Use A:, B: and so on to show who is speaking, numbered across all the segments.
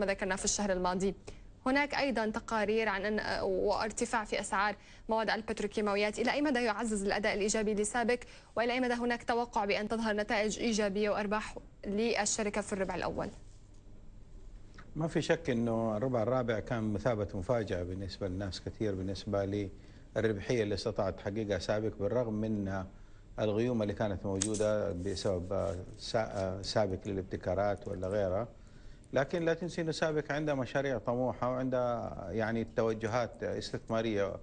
A: ما ذكرنا في الشهر الماضي هناك أيضا تقارير عن أن وارتفاع في أسعار مواد البتروكيماويات إلى أي مدى يعزز الأداء الإيجابي لسابك وإلى أي مدى هناك توقع بأن تظهر نتائج إيجابية وأرباح للشركة في الربع الأول
B: ما في شك أنه الربع الرابع كان مثابة مفاجأة بالنسبة للناس كثير بالنسبة للربحية اللي استطاعت تحققها سابك بالرغم من الغيوم اللي كانت موجودة بسبب سابك للابتكارات ولا غيرها لكن لا تنسي انه سابق عنده مشاريع طموحه وعنده يعني توجهات استثماريه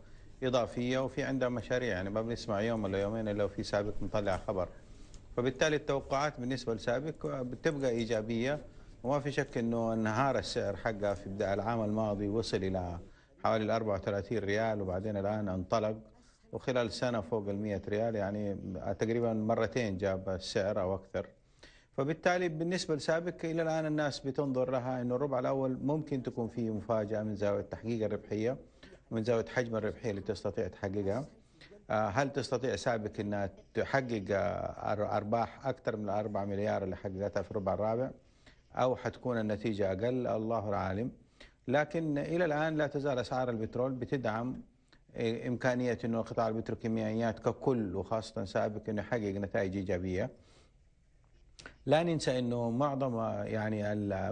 B: اضافيه وفي عنده مشاريع يعني ما بنسمع يوم ولا يومين الا في سابق مطلع خبر فبالتالي التوقعات بالنسبه لسابق بتبقى ايجابيه وما في شك انه انهار السعر حقها في بدايه العام الماضي وصل الى حوالي ال 34 ريال وبعدين الان انطلق وخلال سنه فوق ال 100 ريال يعني تقريبا مرتين جاب السعر او اكثر فبالتالي بالنسبة لسابق إلى الآن الناس بتنظر لها أن الربع الأول ممكن تكون فيه مفاجأة من زاوية تحقيق الربحية ومن زاوية حجم الربحية اللي تستطيع تحققها آه، هل تستطيع سابق أنها تحقق آه، أرباح أكثر من الأربع مليار اللي حققتها في الربع الرابع أو حتكون النتيجة أقل الله العالم لكن إلى الآن لا تزال أسعار البترول بتدعم إمكانية أنه قطاع البتروكيماويات ككل وخاصة سابق أنه يحقق نتائج إيجابية لا ننسى انه معظم يعني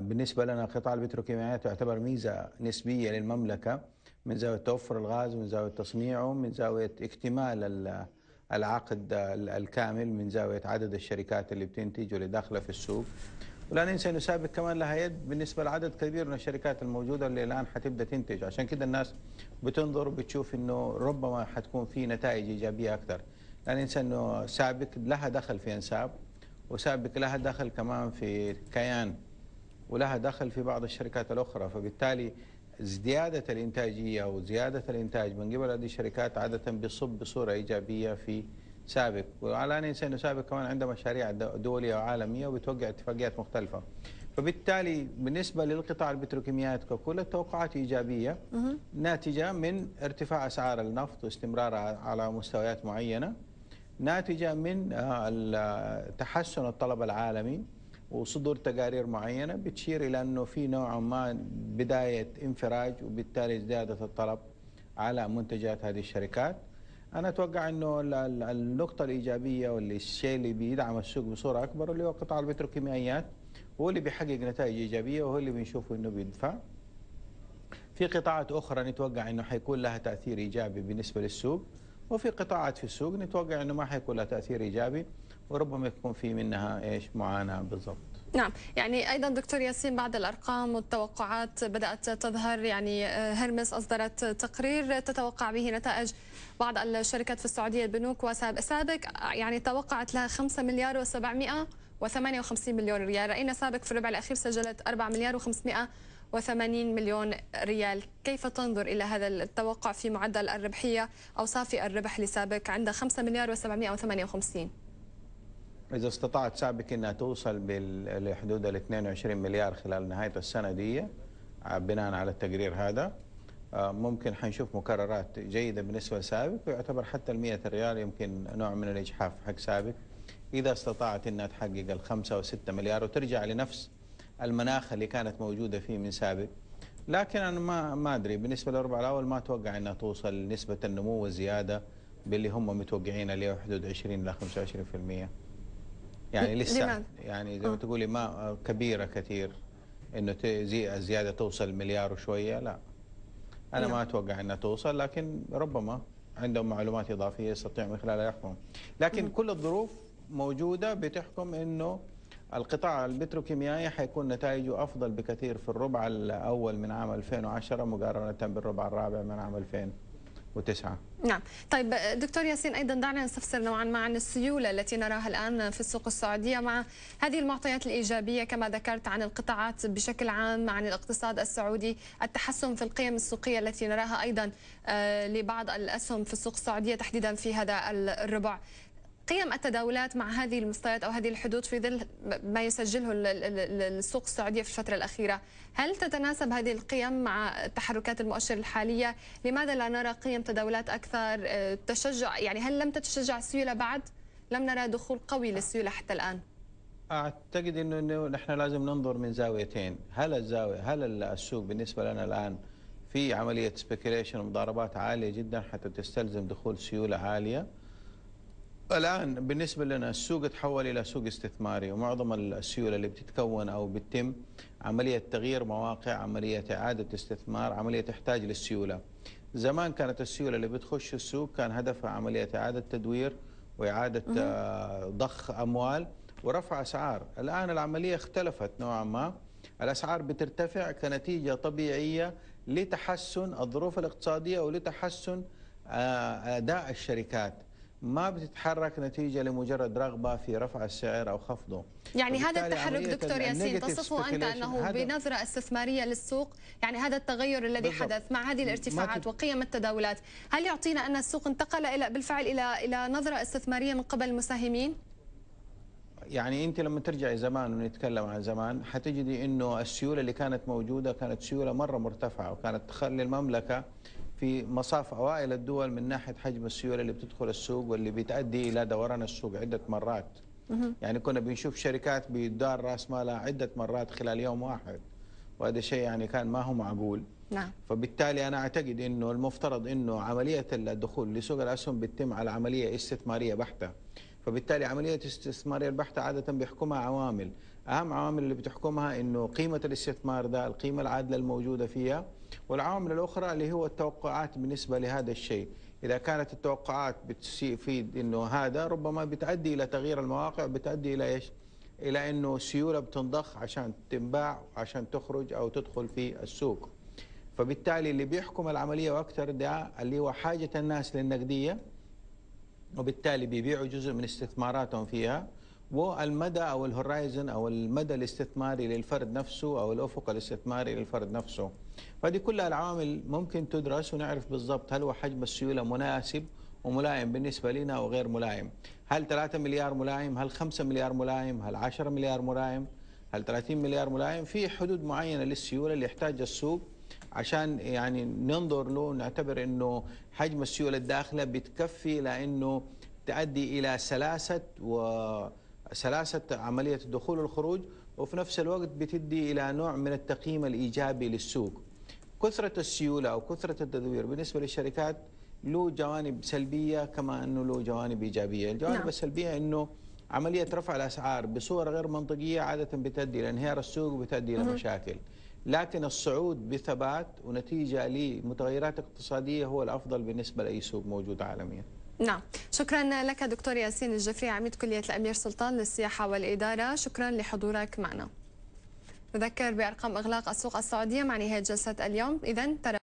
B: بالنسبه لنا قطاع البتروكيماويات تعتبر ميزه نسبيه للمملكه من زاويه توفر الغاز من زاويه تصنيعه من زاويه اكتمال العقد الكامل من زاويه عدد الشركات اللي بتنتج واللي داخله في السوق ولا ننسى انه سابق كمان لها يد بالنسبه لعدد كبير من الشركات الموجوده اللي الان حتبدا تنتج عشان كده الناس بتنظر وبتشوف انه ربما حتكون في نتائج ايجابيه اكثر لا ننسى انه سابق لها دخل في انساب وسابك لها دخل كمان في كيان ولها دخل في بعض الشركات الأخرى فبالتالي زيادة الإنتاجية وزيادة الإنتاج من قبل هذه الشركات عادة بيصب بصورة إيجابية في سابق ولا ننسى أنه سابق كمان عنده مشاريع دولية وعالمية وبتوقع اتفاقيات مختلفة فبالتالي بالنسبة للقطاع البتروكيميات ككل التوقعات إيجابية ناتجة من ارتفاع أسعار النفط واستمرارها على مستويات معينة ناتجه من آه، تحسن الطلب العالمي وصدور تقارير معينه بتشير الى انه في نوع ما بدايه انفراج وبالتالي ازدادت الطلب على منتجات هذه الشركات. انا اتوقع انه النقطه الايجابيه والشيء اللي بيدعم السوق بصوره اكبر اللي هو قطاع البتروكيماويات هو اللي بيحقق نتائج ايجابيه وهو اللي بنشوفه انه بيدفع. في قطاعات اخرى نتوقع انه حيكون لها تاثير ايجابي بالنسبه للسوق. وفي قطاعات في السوق نتوقع انه ما حيكون لها تاثير ايجابي وربما يكون في منها ايش معاناه بالضبط.
A: نعم يعني ايضا دكتور ياسين بعد الارقام والتوقعات بدات تظهر يعني آه، هرمس اصدرت تقرير تتوقع به نتائج بعض الشركات في السعوديه البنوك وسابك يعني توقعت لها 5 مليار و700 و58 مليون ريال راينا سابق في الربع الاخير سجلت 4 مليار و500 وثمانين مليون ريال كيف تنظر إلى هذا التوقع في معدل الربحية أو صافي الربح لسابك عند 5 مليار و758
B: إذا استطاعت سابك أنها توصل لحدود ال 22 مليار خلال نهاية السنة دي آه، بناء على التقرير هذا آه، ممكن حنشوف مكررات جيدة بالنسبة لسابق ويعتبر حتى ال 100 ريال يمكن نوع من الإجحاف حق سابق إذا استطاعت أنها تحقق ال 5 و 6 مليار وترجع لنفس المناخ اللي كانت موجوده فيه من سابق لكن انا ما ما ادري بالنسبه للربع الاول ما اتوقع انها توصل نسبه النمو والزياده باللي هم متوقعين اللي هو حدود 20 الى
A: 25% يعني لسه
B: يعني زي ما آه. تقولي ما كبيره كثير انه الزياده توصل مليار وشويه لا انا ما نعم. اتوقع انها توصل لكن ربما عندهم معلومات اضافيه يستطيعوا من خلالها يحكموا لكن كل الظروف موجوده بتحكم انه القطاع البتروكيميائي حيكون نتائجه أفضل بكثير في الربع الأول من عام 2010 مقارنة بالربع الرابع من عام 2000 وتسعة
A: نعم طيب دكتور ياسين أيضا دعنا نستفسر نوعا ما عن السيولة التي نراها الآن في السوق السعودية مع هذه المعطيات الإيجابية كما ذكرت عن القطاعات بشكل عام عن الاقتصاد السعودي التحسن في القيم السوقية التي نراها أيضا آه، لبعض الأسهم في السوق السعودية تحديدا في هذا الربع قيم التداولات مع هذه المستويات أو هذه الحدود في ظل ما يسجله السوق السعودية في الفترة الأخيرة هل تتناسب هذه القيم مع تحركات المؤشر الحالية لماذا لا نرى قيم تداولات أكثر آه، تشجع يعني هل لم تتشجع السيولة بعد لم نرى دخول قوي للسيولة حتى الآن
B: أعتقد أنه نحن لازم ننظر من زاويتين هل الزاوية هل السوق بالنسبة لنا الآن في عملية سبيكيليشن ومضاربات عالية جدا حتى تستلزم دخول سيولة عالية الان بالنسبه لنا السوق تحول الى سوق استثماري ومعظم السيوله اللي بتتكون او بتتم عمليه تغيير مواقع، عمليه اعاده استثمار، عمليه تحتاج للسيوله. زمان كانت السيوله اللي بتخش السوق كان هدفها عمليه اعاده تدوير واعاده آه، ضخ اموال ورفع اسعار، الان العمليه اختلفت نوعا ما، الاسعار بترتفع كنتيجه طبيعيه لتحسن الظروف الاقتصاديه ولتحسن آه، آه، اداء الشركات. ما بتتحرك نتيجة لمجرد رغبة في رفع السعر أو خفضه يعني هذا التحرك دكتور ياسين تصفه أنت أنه بنظرة
A: استثمارية للسوق يعني هذا التغير الذي بالضبط. حدث مع هذه الارتفاعات وقيم التداولات هل يعطينا أن السوق انتقل إلى بالفعل إلى إلى نظرة استثمارية من قبل المساهمين؟
B: يعني انت لما ترجعي زمان ونتكلم عن زمان حتجدي انه السيوله اللي كانت موجوده كانت سيوله مره مرتفعه وكانت تخلي المملكه في مصاف اوائل الدول من ناحيه حجم السيوله اللي بتدخل السوق واللي بتؤدي الى دوران السوق عده مرات. يعني كنا بنشوف شركات بيدار راس مالها عده مرات خلال يوم واحد وهذا شيء يعني كان ما هو معقول. نعم. فبالتالي انا اعتقد انه المفترض انه عمليه الدخول لسوق الاسهم بتتم على عمليه استثماريه بحته. فبالتالي عمليه الاستثماريه البحته عاده بيحكمها عوامل، اهم عوامل اللي بتحكمها انه قيمه الاستثمار ده، القيمه العادله الموجوده فيها، والعوامل الأخرى اللي هو التوقعات بالنسبة لهذا الشيء إذا كانت التوقعات بتسيء في أنه هذا ربما بتؤدي إلى تغيير المواقع بتؤدي إلى إيش؟ إلى أنه سيولة بتنضخ عشان تنباع عشان تخرج أو تدخل في السوق فبالتالي اللي بيحكم العملية وأكثر ده اللي هو حاجة الناس للنقدية وبالتالي بيبيعوا جزء من استثماراتهم فيها والمدى او الهورايزن او المدى الاستثماري للفرد نفسه او الافق الاستثماري للفرد نفسه. فهذه كلها العوامل ممكن تدرس ونعرف بالضبط هل هو حجم السيوله مناسب وملائم بالنسبه لنا او غير ملائم. هل 3 مليار ملائم؟ هل 5 مليار ملائم؟ هل 10 مليار ملائم؟ هل 30 مليار ملائم؟ في حدود معينه للسيوله اللي يحتاج السوق عشان يعني ننظر له نعتبر انه حجم السيوله الداخله بتكفي لانه تؤدي الى سلاسه و سلاسة عملية الدخول والخروج وفي نفس الوقت بتدي إلى نوع من التقييم الإيجابي للسوق كثرة السيولة أو كثرة التدوير بالنسبة للشركات له جوانب سلبية كما أنه له جوانب إيجابية الجوانب نعم. السلبية أنه عملية رفع الأسعار بصور غير منطقية عادة بتؤدي إلى انهيار السوق وبتؤدي إلى مشاكل لكن الصعود بثبات ونتيجة لمتغيرات اقتصادية هو الأفضل بالنسبة لأي سوق
A: موجود عالميا نعم شكرا لك دكتور ياسين الجفري عميد كلية الأمير سلطان للسياحة والإدارة شكرا لحضورك معنا نذكر بأرقام إغلاق السوق السعودية مع نهاية جلسة اليوم إذا